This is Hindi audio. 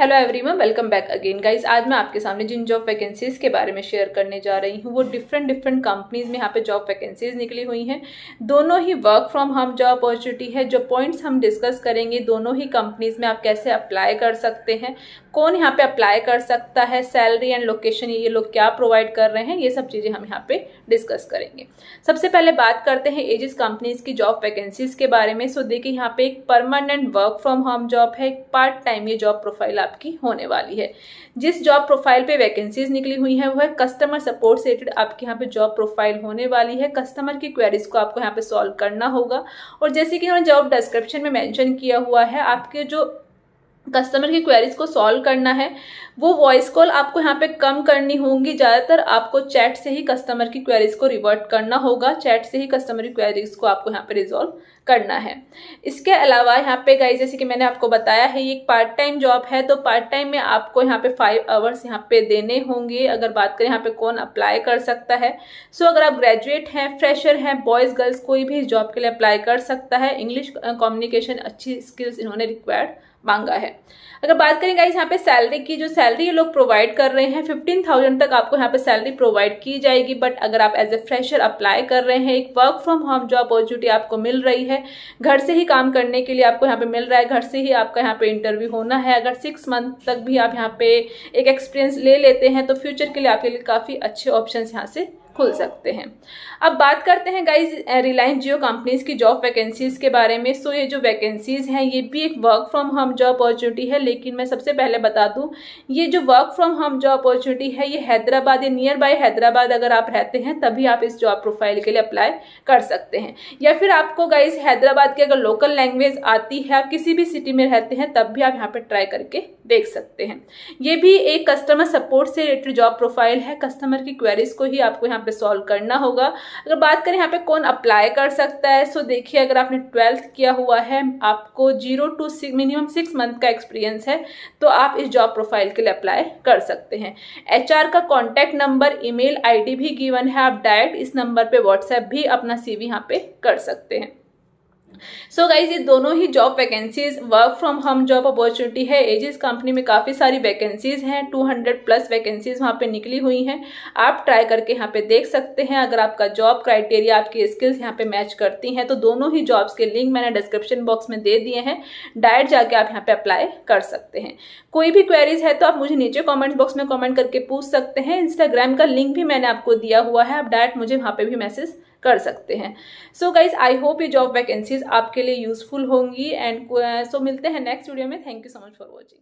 hello everyone welcome back again guys आज मैं आपके सामने जिन जॉब वैकेंसीज के बारे में शेयर करने जा रही हूँ वो डिफरेंट डिफरेंट कंपनीज में यहाँ पे जॉब वैकेंसीज निकली हुई हैं दोनों ही work from home job opportunity है जो पॉइंट्स हम डिस्कस करेंगे दोनों ही कंपनीज में आप कैसे अप्लाई कर सकते हैं कौन यहाँ पे अप्लाई कर सकता है सैलरी एंड लोकेशन ये लोग क्या प्रोवाइड कर रहे हैं ये सब चीज़ें हम यहाँ पे डिस्कस करेंगे सबसे पहले बात करते हैं एजिस कंपनीज की जॉब वैकेंसीज के बारे में सो देखिए यहाँ पे एक permanent work from home job है एक पार्ट टाइम ये जॉब प्रोफाइल आपकी होने वाली है जिस जॉब प्रोफाइल पे वैकेंसीज निकली हुई हैं है कस्टमर सपोर्ट से रिलेटेड आपके यहाँ पे जॉब प्रोफाइल होने वाली है कस्टमर की क्वेरीज को आपको यहाँ पे सॉल्व करना होगा और जैसे कि उन्होंने जॉब डिस्क्रिप्शन में मैंशन किया हुआ है आपके जो कस्टमर की क्वेरीज को सॉल्व करना है वो वॉइस कॉल आपको यहाँ पे कम करनी होगी ज़्यादातर आपको चैट से ही कस्टमर की क्वेरीज को रिवर्ट करना होगा चैट से ही कस्टमर की क्वेरीज को आपको यहाँ पे रिजॉल्व करना है इसके अलावा यहाँ पे गाइज जैसे कि मैंने आपको बताया है ये एक पार्ट टाइम जॉब है तो पार्ट टाइम में आपको यहाँ पे फाइव आवर्स यहाँ पे देने होंगे अगर बात करें यहाँ पे कौन अप्लाई कर सकता है सो अगर आप ग्रेजुएट हैं फ्रेशर हैं बॉयज़ गर्ल्स कोई भी इस जॉब के लिए अप्लाई कर सकता है इंग्लिश कम्युनिकेशन अच्छी स्किल्स इन्होंने रिक्वायर्ड मांगा है अगर बात करें गाइज यहाँ पे सैलरी की जो सैलरी ये लोग प्रोवाइड कर रहे हैं फिफ्टीन थाउजेंड तक आपको यहाँ पे सैलरी प्रोवाइड की जाएगी बट अगर आप एज ए फ्रेशर अप्लाई कर रहे हैं एक work from home job opportunity आपको मिल रही है है घर से ही काम करने के लिए आपको यहाँ पे मिल रहा है घर से ही आपका यहाँ पे इंटरव्यू होना है अगर सिक्स मंथ तक भी आप यहाँ पे एक एक्सपीरियंस ले लेते हैं तो फ्यूचर के लिए आपके लिए काफ़ी अच्छे ऑप्शन यहाँ से खुल सकते हैं अब बात करते हैं गाइज रिलायंस जियो कंपनीज़ की जॉब वैकेंसीज़ के बारे में सो ये जो वैकेंसीज़ हैं ये भी एक work from home job opportunity है लेकिन मैं सबसे पहले बता दूँ ये जो work from home job opportunity है ये हैदराबाद या नियर बाय हैदराबाद अगर आप रहते हैं तभी आप इस जॉब प्रोफाइल के लिए अप्लाई कर सकते हैं या फिर आपको गाइज हैदराबाद की अगर लोकल लैंग्वेज आती है आप किसी भी सिटी में रहते हैं तब भी आप यहाँ पर ट्राई करके देख सकते हैं ये भी एक कस्टमर सपोर्ट से रिलेटेड जॉब प्रोफाइल है कस्टमर की क्वेरीज को ही आपको यहाँ यहाँ पे सॉल्व करना होगा अगर बात करें यहाँ पे कौन अप्लाई कर सकता है सो देखिए अगर आपने ट्वेल्थ किया हुआ है आपको zero to minimum six month का एक्सपीरियंस है तो आप इस जॉब प्रोफाइल के लिए अप्लाई कर सकते हैं एच का कॉन्टैक्ट नंबर ईमेल मेल भी गिवन है आप डायरेक्ट इस नंबर पर व्हाट्सएप भी अपना सी यहाँ पे कर सकते हैं सो so गाइज ये दोनों ही job vacancies work from home job opportunity है एजिस कंपनी में काफ़ी सारी वैकेंसीज हैं 200 प्लस वैकेंसीज वहाँ पे निकली हुई हैं आप ट्राई करके यहाँ पे देख सकते हैं अगर आपका जॉब क्राइटेरिया आपकी स्किल्स यहाँ पे मैच करती हैं तो दोनों ही जॉब्स के लिंक मैंने डिस्क्रिप्शन बॉक्स में दे दिए हैं डायरेक्ट जाके आप यहाँ पर अप्लाई कर सकते हैं कोई भी क्वेरीज है तो आप मुझे नीचे कॉमेंट बॉक्स में कॉमेंट करके पूछ सकते हैं इंस्टाग्राम का लिंक भी मैंने आपको दिया हुआ है आप डायरेक्ट मुझे वहाँ पर भी मैसेज कर सकते हैं सो गाइज आई होप ये जॉब वैकेंसीज आपके लिए यूजफुल होंगी एंड सो uh, मिलते हैं नेक्स्ट वीडियो में thank you so much for watching